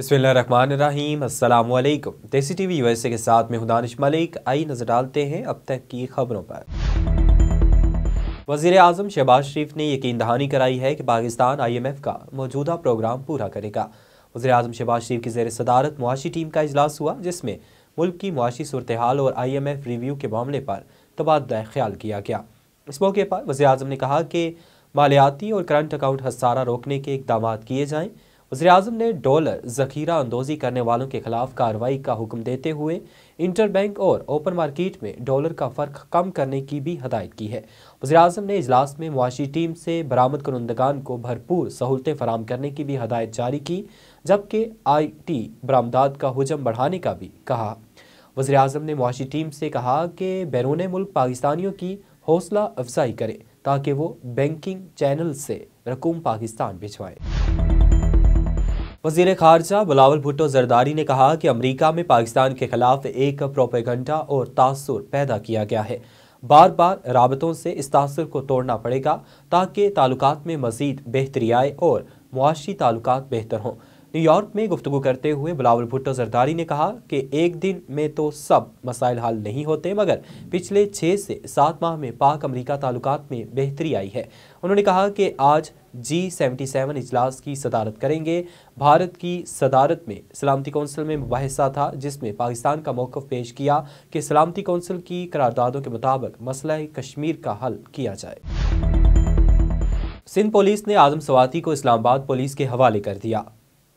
बसमीम देसी T we USA के साथ में हुदानिश मलिक आई नज़र डालते हैं अब तक की खबरों पर वजीर अजम शहबाज शरीफ ने यकीन दहानी कराई है कि पाकिस्तान आई एम एफ का मौजूदा प्रोग्राम पूरा करेगा वजी अजम शहबाज शरीफ की जेर सदारत मुआशी टीम का अजलास हुआ जिसमें मुल्क की मुआशी सूरत और आई एम एफ रिव्यू के मामले पर तबादला ख्याल किया गया इस मौके पर वजी अजम ने कहा कि मालियाती और करंट अकाउंट हसारा रोकने के इकदाम किए जाएँ वजी अजम ने डॉलर जखीरा अंदोजी करने वालों के खिलाफ कार्रवाई का हुक्म देते हुए इंटर बैंक और ओपन मार्केट में डॉलर का फ़र्क कम करने की भी हदायत की है वजी अजम ने इजलास में मुआशी टीम से बरामद कनंदगान को भरपूर सहूलतें फराम करने की भी हदायत जारी की जबकि आई टी बरामदाद का हजम बढ़ाने का भी कहा वजी अजम ने मुआशी टीम से कहा कि बैरून मुल्क पाकिस्तानियों की हौसला अफजाई करें ताकि वो बैंकिंग चैनल से रकूम पाकिस्तान भिजवाएँ वजीर खारजा बिलावल भुट्टो जरदारी ने कहा कि अमरीका में पाकिस्तान के खिलाफ एक प्रोपेगंडा और तासर पैदा किया गया है बार बार रबतों से इस तासर को तोड़ना पड़ेगा ताकि ताल्लुक में मजीद बेहतरी आए और मुआशी ताल्लुक बेहतर हों न्यूयॉर्क में गुफ्तु करते हुए बिलावल भुट्टो जरदारी ने कहा कि एक दिन में तो सब मसाइल हल नहीं होते मगर पिछले छः से सात माह में पाक अमरीका ताल्लुकात में बेहतरी आई है उन्होंने कहा कि आज जी सेवेंटी सेवन इजलास की सदारत करेंगे भारत की सदारत में सलामती कौंसिल में मुबासा था जिसमें पाकिस्तान का मौक़ पेश किया कि सलामती कौंसिल की करारदादों के मुताबिक मसला कश्मीर का हल किया जाए सिंध पुलिस ने आजम सवाती को इस्लामाबाद पुलिस के हवाले कर दिया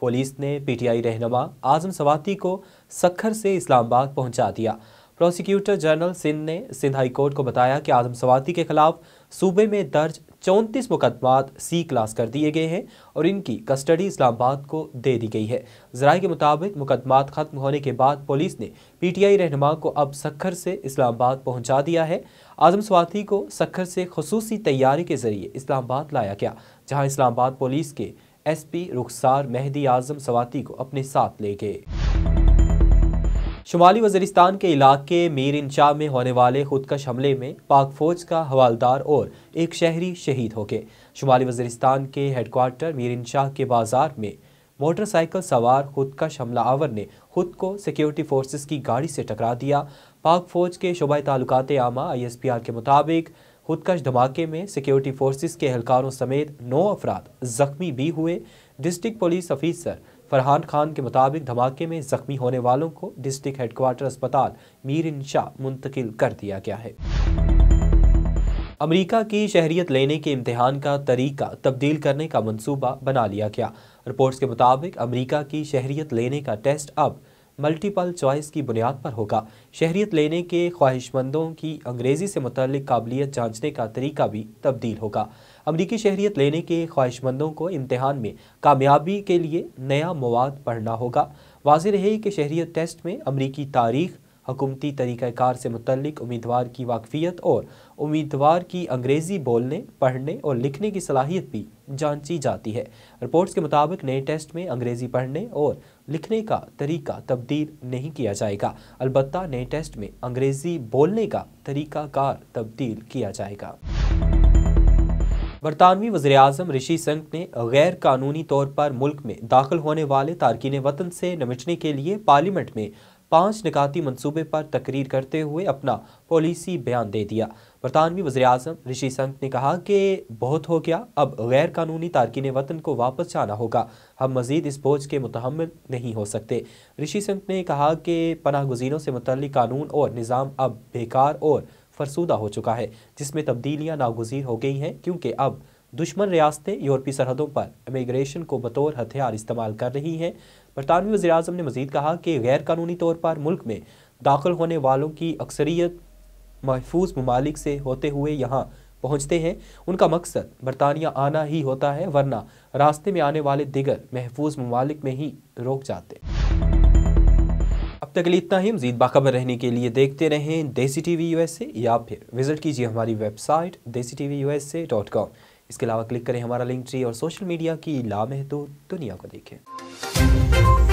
पुलिस ने पीटीआई रहनमा आजम सवाती को सखर से इस्लामाबाद पहुंचा दिया प्रोसिक्यूटर जनरल सिंह ने सिंध हाई कोर्ट को बताया कि आजम सवाती के खिलाफ सूबे में दर्ज चौंतीस मुकदमात सी क्लास कर दिए गए हैं और इनकी कस्टडी इस्लामाबाद को दे दी गई है जराये के मुताबिक मुकदमात खत्म होने के बाद पुलिस ने पीटीआई रहनमा को अब सखर से इस्लामाबाद पहुंचा दिया है आजम स्वाति को सखर से खसूसी तैयारी के जरिए इस्लामाबाद लाया गया जहां इस्लामाबाद पुलिस के एसपी रुखसार मेहदी आजम सवाती को अपने साथ ले गए शुमाली वजरिस्तान के इलाके मीर इंचा में होने वाले खुदकश हमले में पाक फौज का हवालदार और एक शहरी शहीद हो गए शुमाली वजरिस्तान के हेडकोार्टर मीर इंचा के बाजार में मोटरसाइकिल सवार खुदकश हमलावर ने खुद को सिक्योरिटी फोर्सेस की गाड़ी से टकरा दिया पाक फौज के शुबा तालुकात आमा आई एस पी आर के मुताबिक खुदकश धमाके में सिक्योरिटी फोर्सेस के एहलकारों समेत नौ अफराद जख्मी भी हुए district police officer Farhan Khan के मुताबिक धमाके में ज़ख्मी होने वालों को डिस्ट्रिक्ट हेडक्वार्टर अस्पताल मीर शाह मुंतकिल कर दिया गया है अमेरिका की शहरियत लेने के इम्तहान का तरीका तब्दील करने का मंसूबा बना लिया गया रिपोर्ट्स के मुताबिक अमेरिका की शहरियत लेने का टेस्ट अब मल्टीपल चॉइस की बुनियाद पर होगा शहरीत लेने के ख्वाहिशमंदों की अंग्रेज़ी से मुतल काबिलियत जांचने का तरीका भी तब्दील होगा अमरीकी शहरीत लेने के ख्वाहिशमंदों को इम्तहान में कामयाबी के लिए नया मवाद पढ़ना होगा वाज रहे कि शहरीत टेस्ट में अमरीकी तारीख हकूमती तरीक़ाकार से मतलब उम्मीदवार की वाकफियत और उम्मीदवार की अंग्रेज़ी बोलने पढ़ने और लिखने की सलाहियत भी जांची जाती है रिपोर्ट्स के मुताबिक नए टेस्ट में अंग्रेज़ी पढ़ने और लिखने का तरीका तब्दील नहीं किया जाएगा अलबत् नए टेस्ट में अंग्रेज़ी बोलने का तरीक़ाकार तब्दील किया जाएगा बरतानवी वजी अजम ऋषि संघ ने गैर कानूनी तौर पर मुल्क में दाखिल होने वाले तारकिन वतन से निमटने के लिए पार्लियामेंट में पाँच निकाती मनसूबे पर तकरीर करते हुए अपना पॉलिसी बयान दे दिया बरतानवी वजे अजम ऋषि संत ने कहा कि बहुत हो गया अब गैर कानूनी तारकिन वतन को वापस जाना होगा हम मजीद इस बोझ के मुतहमल नहीं हो सकते ऋषि संत ने कहा कि पनाह गुजीनों से मुतल कानून और निज़ाम अब बेकार और फरसूदा हो चुका है जिसमें तब्दीलियाँ नागजीर हो गई हैं क्योंकि अब दुश्मन रियासतें यूरोपी सरहदों पर इमिग्रेशन को बतौर हथियार इस्तेमाल कर रही हैं बरतानवी वजी अजम ने मजीद कहा कि गैर कानूनी तौर पर मुल्क में दाखिल होने वालों की अक्सरियत महफूज ममालिक से होते हुए यहाँ पहुँचते हैं उनका मकसद बरतानिया आना ही होता है वरना रास्ते में आने वाले दिगर महफूज ममालिक में ही रोक जाते अब तक लिए इतना ही मजीद बाखबर रहने के लिए देखते रहें Desi T V U S A या फिर विजिट कीजिए हमारी website Desi T V U S A dot com इसके अलावा क्लिक करें हमारा लिंक ट्री और सोशल मीडिया की लामहदूद दुनिया को देखें Thank you.